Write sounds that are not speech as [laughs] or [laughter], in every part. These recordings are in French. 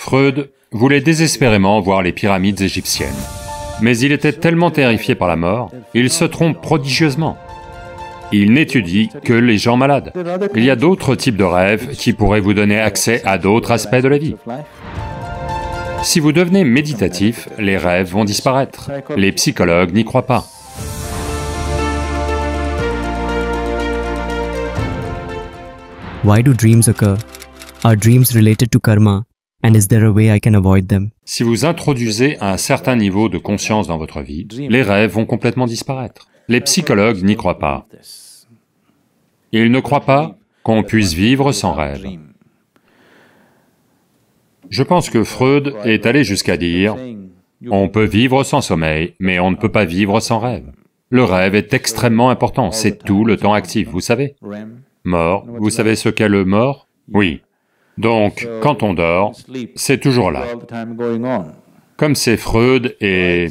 Freud voulait désespérément voir les pyramides égyptiennes. Mais il était tellement terrifié par la mort, il se trompe prodigieusement. Il n'étudie que les gens malades. Il y a d'autres types de rêves qui pourraient vous donner accès à d'autres aspects de la vie. Si vous devenez méditatif, les rêves vont disparaître. Les psychologues n'y croient pas. Why do dreams occur? Are dreams related to karma? a Si vous introduisez un certain niveau de conscience dans votre vie, les rêves vont complètement disparaître. Les psychologues n'y croient pas. Ils ne croient pas qu'on puisse vivre sans rêve. Je pense que Freud est allé jusqu'à dire, on peut vivre sans sommeil, mais on ne peut pas vivre sans rêve. Le rêve est extrêmement important, c'est tout le temps actif, vous savez. Mort, vous savez ce qu'est le mort Oui, donc, quand on dort, c'est toujours là. Comme c'est Freud et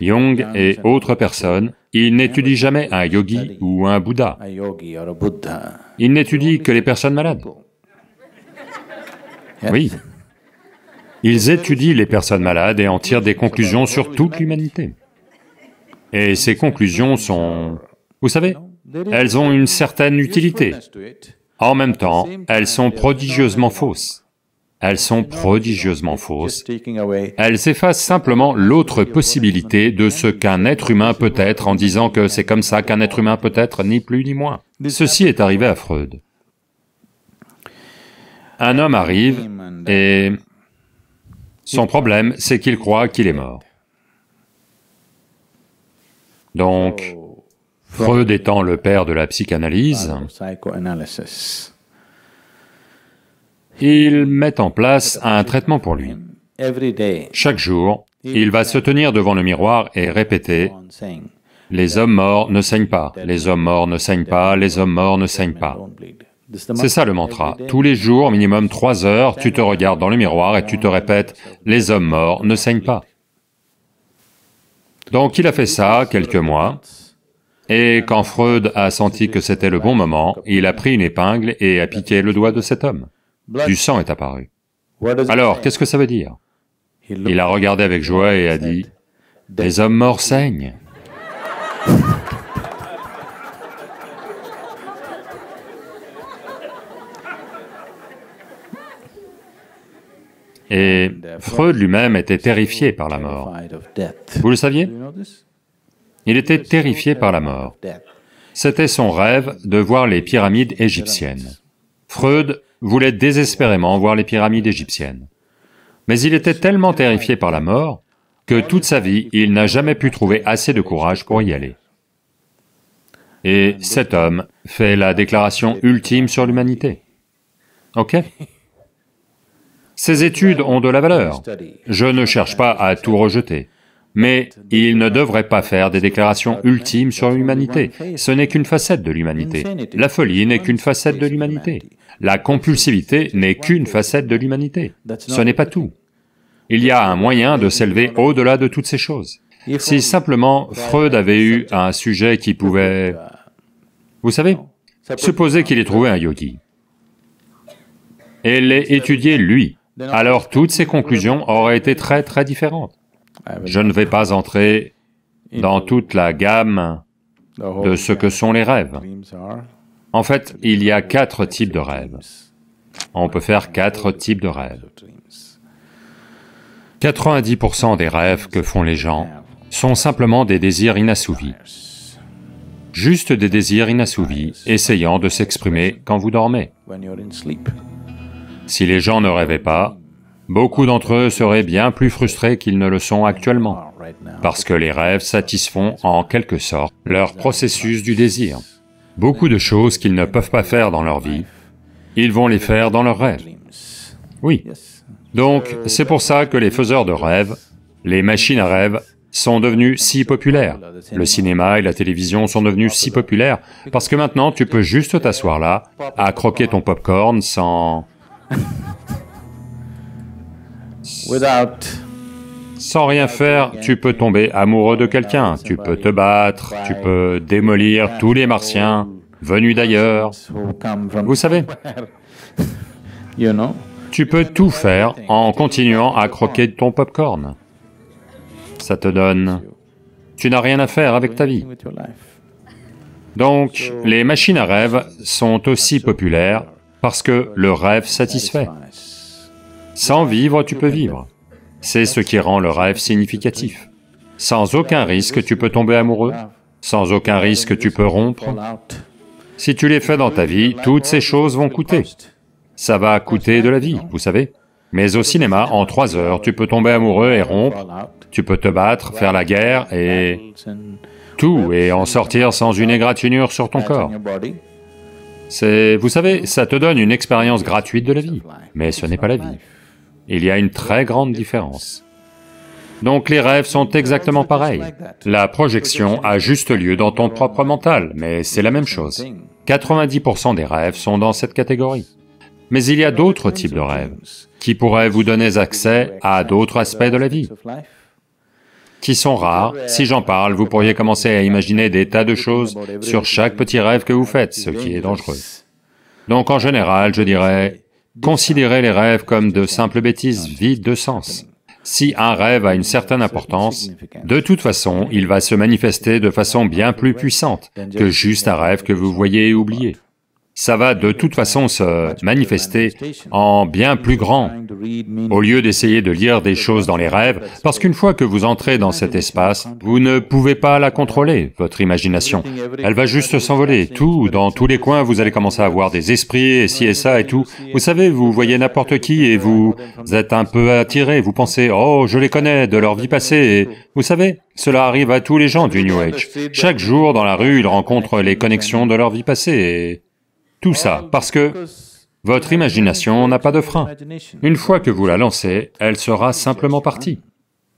Jung et autres personnes, ils n'étudient jamais un yogi ou un Bouddha. Ils n'étudient que les personnes malades. Oui. Ils étudient les personnes malades et en tirent des conclusions sur toute l'humanité. Et ces conclusions sont... Vous savez, elles ont une certaine utilité. En même temps, elles sont prodigieusement fausses. Elles sont prodigieusement fausses. Elles effacent simplement l'autre possibilité de ce qu'un être humain peut être en disant que c'est comme ça qu'un être humain peut être, ni plus ni moins. Ceci est arrivé à Freud. Un homme arrive et son problème, c'est qu'il croit qu'il est mort. Donc, Freud étant le père de la psychanalyse, ah, il met en place un traitement pour lui. Chaque jour, il va se tenir devant le miroir et répéter les hommes morts ne saignent pas, les hommes morts ne saignent pas, les hommes morts ne saignent pas. C'est ça le mantra. Tous les jours, minimum trois heures, tu te regardes dans le miroir et tu te répètes les hommes morts ne saignent pas. Donc il a fait ça quelques mois, et quand Freud a senti que c'était le bon moment, il a pris une épingle et a piqué le doigt de cet homme. Du sang est apparu. Alors, qu'est-ce que ça veut dire Il a regardé avec joie et a dit, « Des hommes morts saignent !» Et Freud lui-même était terrifié par la mort. Vous le saviez il était terrifié par la mort. C'était son rêve de voir les pyramides égyptiennes. Freud voulait désespérément voir les pyramides égyptiennes. Mais il était tellement terrifié par la mort que toute sa vie, il n'a jamais pu trouver assez de courage pour y aller. Et cet homme fait la déclaration ultime sur l'humanité. Ok Ces études ont de la valeur. Je ne cherche pas à tout rejeter. Mais il ne devrait pas faire des déclarations ultimes sur l'humanité. Ce n'est qu'une facette de l'humanité. La folie n'est qu'une facette de l'humanité. La compulsivité n'est qu'une facette de l'humanité. Ce n'est pas tout. Il y a un moyen de s'élever au-delà de toutes ces choses. Si simplement Freud avait eu un sujet qui pouvait... Vous savez, supposez qu'il ait trouvé un yogi et l'ait étudié lui, alors toutes ses conclusions auraient été très très différentes. Ah, Je ne vais pas entrer dans toute la gamme de ce que sont les rêves. En fait, il y a quatre types de rêves. On peut faire quatre types de rêves. 90% des rêves que font les gens sont simplement des désirs inassouvis. Juste des désirs inassouvis, essayant de s'exprimer quand vous dormez. Si les gens ne rêvaient pas, Beaucoup d'entre eux seraient bien plus frustrés qu'ils ne le sont actuellement, parce que les rêves satisfont en quelque sorte leur processus du désir. Beaucoup de choses qu'ils ne peuvent pas faire dans leur vie, ils vont les faire dans leurs rêves. Oui. Donc, c'est pour ça que les faiseurs de rêves, les machines à rêves, sont devenus si populaires. Le cinéma et la télévision sont devenus si populaires, parce que maintenant tu peux juste t'asseoir là, à croquer ton popcorn sans... Sans rien faire, tu peux tomber amoureux de quelqu'un, tu peux te battre, tu peux démolir tous les martiens venus d'ailleurs. Vous savez Tu peux tout faire en continuant à croquer de ton pop-corn, Ça te donne... Tu n'as rien à faire avec ta vie. Donc, les machines à rêve sont aussi populaires parce que le rêve satisfait. Sans vivre, tu peux vivre. C'est ce qui rend le rêve significatif. Sans aucun risque, tu peux tomber amoureux. Sans aucun risque, tu peux rompre. Si tu les fais dans ta vie, toutes ces choses vont coûter. Ça va coûter de la vie, vous savez. Mais au cinéma, en trois heures, tu peux tomber amoureux et rompre, tu peux te battre, faire la guerre et... tout, et en sortir sans une égratignure sur ton corps. C'est... vous savez, ça te donne une expérience gratuite de la vie, mais ce n'est pas la vie. Il y a une très grande différence. Donc les rêves sont exactement pareils. La projection a juste lieu dans ton propre mental, mais c'est la même chose. 90% des rêves sont dans cette catégorie. Mais il y a d'autres types de rêves qui pourraient vous donner accès à d'autres aspects de la vie, qui sont rares. Si j'en parle, vous pourriez commencer à imaginer des tas de choses sur chaque petit rêve que vous faites, ce qui est dangereux. Donc en général, je dirais, Considérez les rêves comme de simples bêtises vides de sens. Si un rêve a une certaine importance, de toute façon, il va se manifester de façon bien plus puissante que juste un rêve que vous voyez et oubliez ça va de toute façon se manifester en bien plus grand, au lieu d'essayer de lire des choses dans les rêves, parce qu'une fois que vous entrez dans cet espace, vous ne pouvez pas la contrôler, votre imagination. Elle va juste s'envoler, tout, dans tous les coins, vous allez commencer à avoir des esprits, et ci et ça et tout. Vous savez, vous voyez n'importe qui et vous êtes un peu attiré, vous pensez « Oh, je les connais, de leur vie passée », vous savez, cela arrive à tous les gens du New Age. Chaque jour, dans la rue, ils rencontrent les connexions de leur vie passée, et tout ça parce que votre imagination n'a pas de frein. Une fois que vous la lancez, elle sera simplement partie.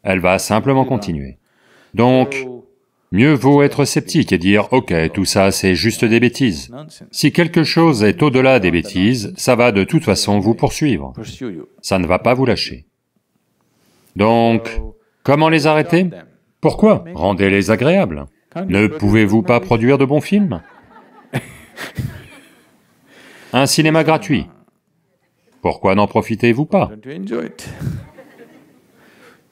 Elle va simplement continuer. Donc, mieux vaut être sceptique et dire, ok, tout ça c'est juste des bêtises. Si quelque chose est au-delà des bêtises, ça va de toute façon vous poursuivre. Ça ne va pas vous lâcher. Donc, comment les arrêter Pourquoi Rendez-les agréables. Ne pouvez-vous pas produire de bons films [laughs] un cinéma gratuit. Pourquoi n'en profitez-vous pas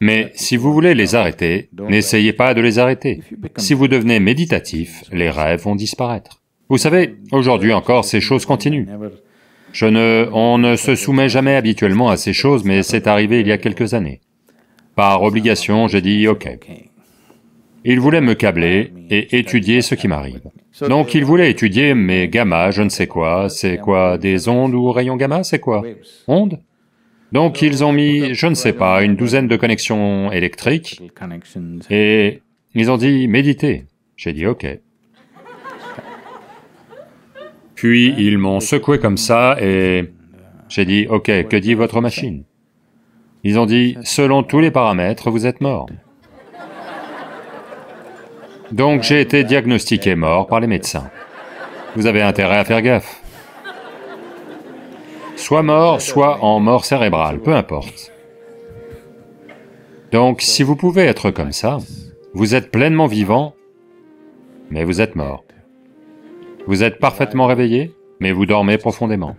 Mais si vous voulez les arrêter, n'essayez pas de les arrêter. Si vous devenez méditatif, les rêves vont disparaître. Vous savez, aujourd'hui encore, ces choses continuent. Je ne... on ne se soumet jamais habituellement à ces choses, mais c'est arrivé il y a quelques années. Par obligation, j'ai dit « ok ». Il voulait me câbler et étudier ce qui m'arrive. Donc ils voulaient étudier, mes gamma, je ne sais quoi, c'est quoi, des ondes ou rayons gamma, c'est quoi Ondes Donc ils ont mis, je ne sais pas, une douzaine de connexions électriques, et ils ont dit « méditez ». J'ai dit « ok ». Puis ils m'ont secoué comme ça et j'ai dit « ok, que dit votre machine ?» Ils ont dit « selon tous les paramètres, vous êtes mort ». Donc j'ai été diagnostiqué mort par les médecins. Vous avez intérêt à faire gaffe. Soit mort, soit en mort cérébrale, peu importe. Donc si vous pouvez être comme ça, vous êtes pleinement vivant, mais vous êtes mort. Vous êtes parfaitement réveillé, mais vous dormez profondément.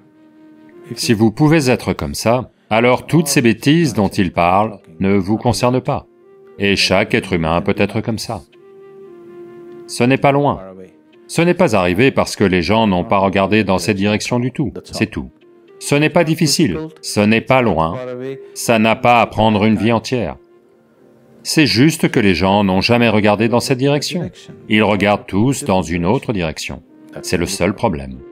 Si vous pouvez être comme ça, alors toutes ces bêtises dont il parle ne vous concernent pas. Et chaque être humain peut être comme ça. Ce n'est pas loin. Ce n'est pas arrivé parce que les gens n'ont pas regardé dans cette direction du tout, c'est tout. Ce n'est pas difficile, ce n'est pas loin, ça n'a pas à prendre une vie entière. C'est juste que les gens n'ont jamais regardé dans cette direction. Ils regardent tous dans une autre direction. C'est le seul problème.